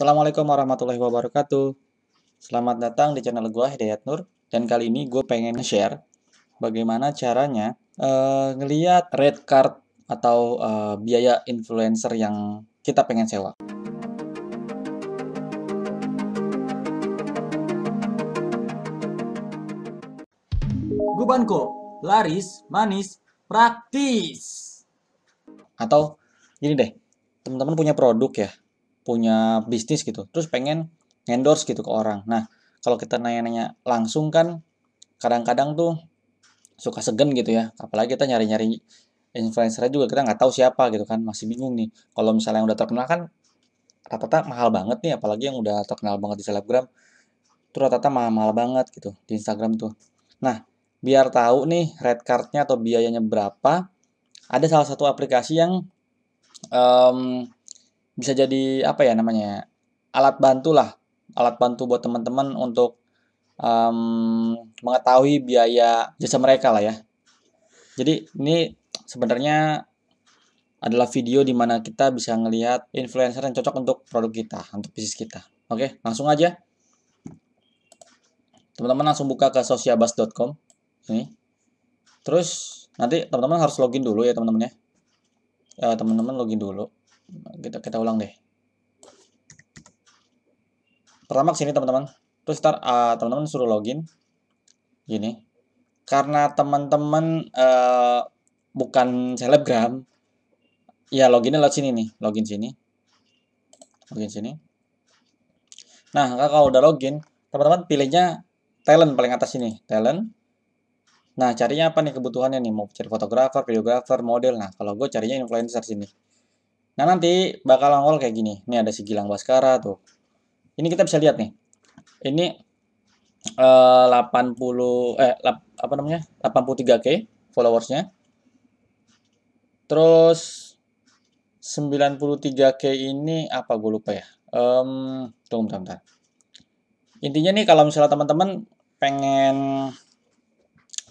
Assalamualaikum warahmatullahi wabarakatuh. Selamat datang di channel gua Hidayat Nur dan kali ini gue pengen share bagaimana caranya uh, ngeliat red card atau uh, biaya influencer yang kita pengen sewa. Gubanko, laris, manis, praktis. Atau gini deh, teman-teman punya produk ya, punya bisnis gitu terus pengen endorse gitu ke orang nah kalau kita nanya-nanya langsung kan kadang-kadang tuh suka segan gitu ya apalagi kita nyari-nyari influencer juga kita nggak tahu siapa gitu kan masih bingung nih kalau misalnya yang udah terkenal kan rata-rata mahal banget nih apalagi yang udah terkenal banget di selebgram itu rata-rata mahal-mahal banget gitu di Instagram tuh nah biar tahu nih red cardnya atau biayanya berapa ada salah satu aplikasi yang um, bisa jadi apa ya namanya alat bantu lah alat bantu buat teman-teman untuk um, mengetahui biaya jasa mereka lah ya jadi ini sebenarnya adalah video di mana kita bisa melihat influencer yang cocok untuk produk kita untuk bisnis kita oke langsung aja teman-teman langsung buka ke sosiabas.com ini terus nanti teman-teman harus login dulu ya teman-teman ya eh, teman-teman login dulu kita, kita ulang deh pertama kesini teman-teman terus ntar uh, teman-teman suruh login gini karena teman-teman uh, bukan selebgram ya loginnya lewat sini nih login sini login sini nah kalau udah login teman-teman pilihnya talent paling atas ini talent nah carinya apa nih kebutuhannya nih mau cari fotografer videografer model nah kalau gue carinya influencer sini Nah nanti bakal nongol kayak gini. Ini ada si Gilang Baskara tuh. Ini kita bisa lihat nih. Ini eh, uh, 80 eh lap, apa namanya? 83k followersnya. Terus 93k ini apa gue lupa ya. Um, tunggu bentar, Intinya nih kalau misalnya teman-teman pengen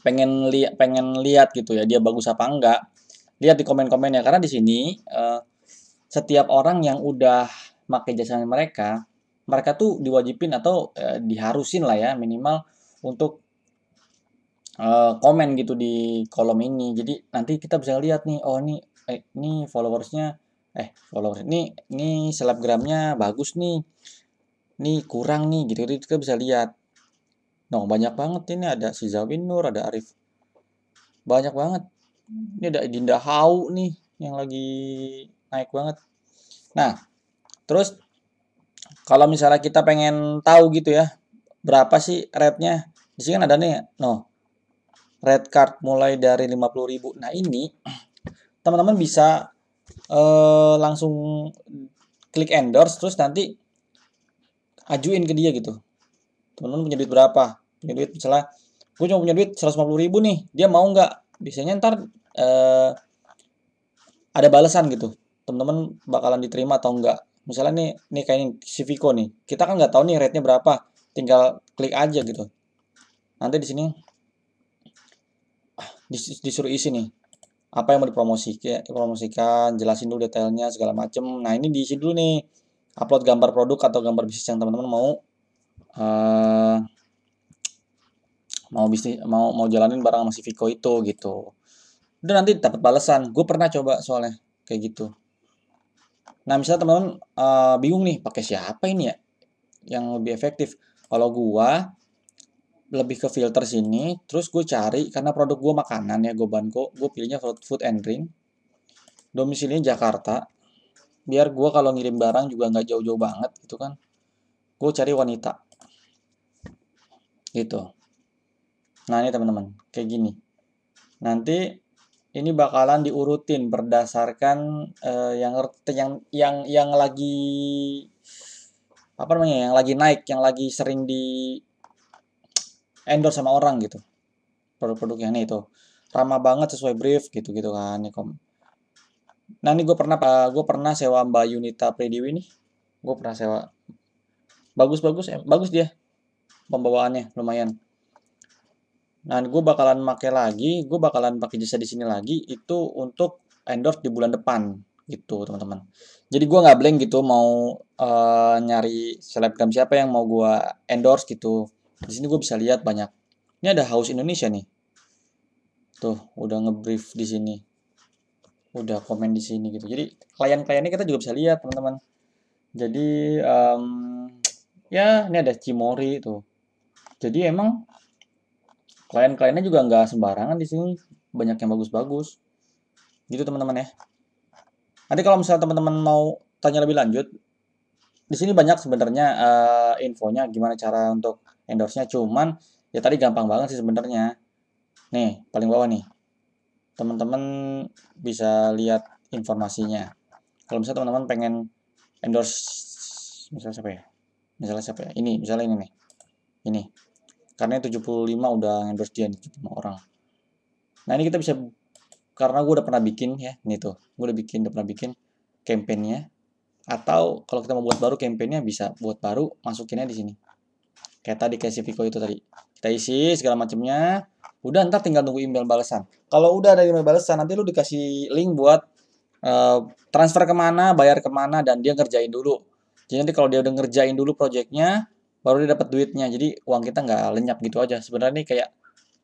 pengen lihat pengen lihat gitu ya dia bagus apa enggak lihat di komen-komen ya karena di sini uh, setiap orang yang udah pakai jasa mereka, mereka tuh diwajibin atau e, diharusin lah ya minimal untuk e, komen gitu di kolom ini. Jadi nanti kita bisa lihat nih, oh ini eh, ini followersnya eh followers ini ini selebgramnya bagus nih, ini kurang nih gitu, itu kita bisa lihat. Nah banyak banget ini ada si Zawin Nur, ada Arif, banyak banget. Ini ada Dinda Hau nih yang lagi naik banget. Nah, terus kalau misalnya kita pengen tahu gitu ya, berapa sih rate-nya? Di sini kan ada nih, no. Red card mulai dari 50.000. Nah, ini teman-teman bisa eh, langsung klik endorse terus nanti ajuin ke dia gitu. Teman-teman punya duit berapa? Punya duit misalnya gue cuma punya duit puluh ribu nih, dia mau nggak? Biasanya ntar eh, ada balasan gitu teman-teman bakalan diterima atau enggak. Misalnya nih, nih kayak ini, si nih. Kita kan nggak tahu nih rate-nya berapa. Tinggal klik aja gitu. Nanti di sini ah, dis disuruh isi nih. Apa yang mau ya, dipromosikan, promosikan, jelasin dulu detailnya segala macem. Nah, ini diisi dulu nih. Upload gambar produk atau gambar bisnis yang teman-teman mau uh, mau bisnis mau mau jalanin barang sama si Vico itu gitu. Udah nanti dapat balasan. Gue pernah coba soalnya kayak gitu Nah, misalnya teman-teman uh, bingung nih, pakai siapa ini ya yang lebih efektif? Kalau gua lebih ke filter sini, terus gue cari karena produk gue makanan ya, gue banco, gue pilihnya food and drink. Domisilinya Jakarta. Biar gue kalau ngirim barang juga nggak jauh-jauh banget gitu kan. Gue cari wanita. Gitu. Nah, ini teman-teman, kayak gini. Nanti ini bakalan diurutin berdasarkan uh, yang yang yang yang lagi apa namanya yang lagi naik yang lagi sering di endorse sama orang gitu produk-produknya ini itu ramah banget sesuai brief gitu gitu kan nih ya, kom nah ini gue pernah gue pernah sewa mbak Yunita Prediwi nih gue pernah sewa bagus bagus eh, bagus dia pembawaannya lumayan Nah, gue bakalan make lagi, gue bakalan pakai jasa di sini lagi itu untuk endorse di bulan depan gitu teman-teman. Jadi gue nggak blank gitu mau uh, nyari selebgram siapa yang mau gue endorse gitu. Di sini gue bisa lihat banyak. Ini ada House Indonesia nih. Tuh udah ngebrief di sini, udah komen di sini gitu. Jadi klien-kliennya kita juga bisa lihat teman-teman. Jadi um, ya ini ada Cimori tuh. Jadi emang klien-kliennya juga nggak sembarangan di sini banyak yang bagus-bagus gitu teman-teman ya nanti kalau misalnya teman-teman mau tanya lebih lanjut di sini banyak sebenarnya uh, infonya gimana cara untuk endorse-nya cuman ya tadi gampang banget sih sebenarnya nih paling bawah nih teman-teman bisa lihat informasinya kalau misalnya teman-teman pengen endorse misalnya siapa ya misalnya siapa ya ini misalnya ini nih ini karena 75 udah endorse dia nih 75 orang nah ini kita bisa karena gue udah pernah bikin ya ini tuh gue udah bikin udah pernah bikin campaignnya atau kalau kita mau buat baru campaignnya bisa buat baru masukinnya di sini kayak tadi kayak itu tadi kita isi segala macamnya udah ntar tinggal tunggu email balasan kalau udah ada email balasan nanti lu dikasih link buat uh, transfer kemana bayar kemana dan dia ngerjain dulu jadi nanti kalau dia udah ngerjain dulu proyeknya baru dia dapat duitnya jadi uang kita nggak lenyap gitu aja sebenarnya ini kayak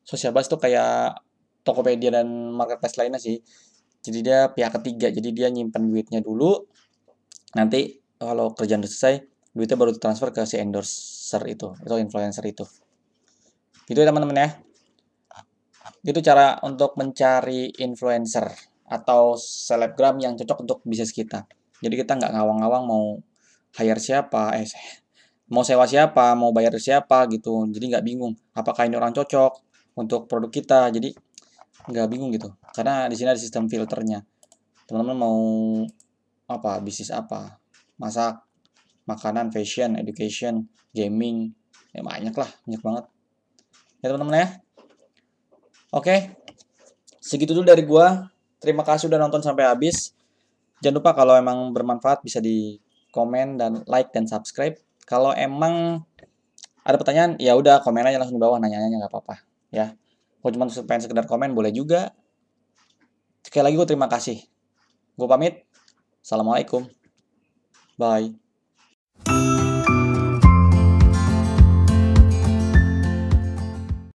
social bus tuh kayak Tokopedia dan marketplace lainnya sih jadi dia pihak ketiga jadi dia nyimpan duitnya dulu nanti kalau kerjaan udah selesai duitnya baru transfer ke si endorser itu itu influencer itu gitu ya teman-teman ya itu cara untuk mencari influencer atau selebgram yang cocok untuk bisnis kita jadi kita nggak ngawang-ngawang mau hire siapa eh mau sewa siapa, mau bayar siapa gitu. Jadi nggak bingung apakah ini orang cocok untuk produk kita. Jadi nggak bingung gitu. Karena di sini ada sistem filternya. Teman-teman mau apa bisnis apa? Masak, makanan, fashion, education, gaming, ya banyak lah, banyak banget. Ya teman-teman ya. Oke. Segitu dulu dari gua. Terima kasih udah nonton sampai habis. Jangan lupa kalau emang bermanfaat bisa di komen dan like dan subscribe. Kalau emang ada pertanyaan, ya udah komen aja langsung di bawah, nanya-nanya nggak apa-apa. Ya, gue cuma pengen sekedar komen, boleh juga. Sekali lagi gue terima kasih. Gue pamit. Assalamualaikum. Bye.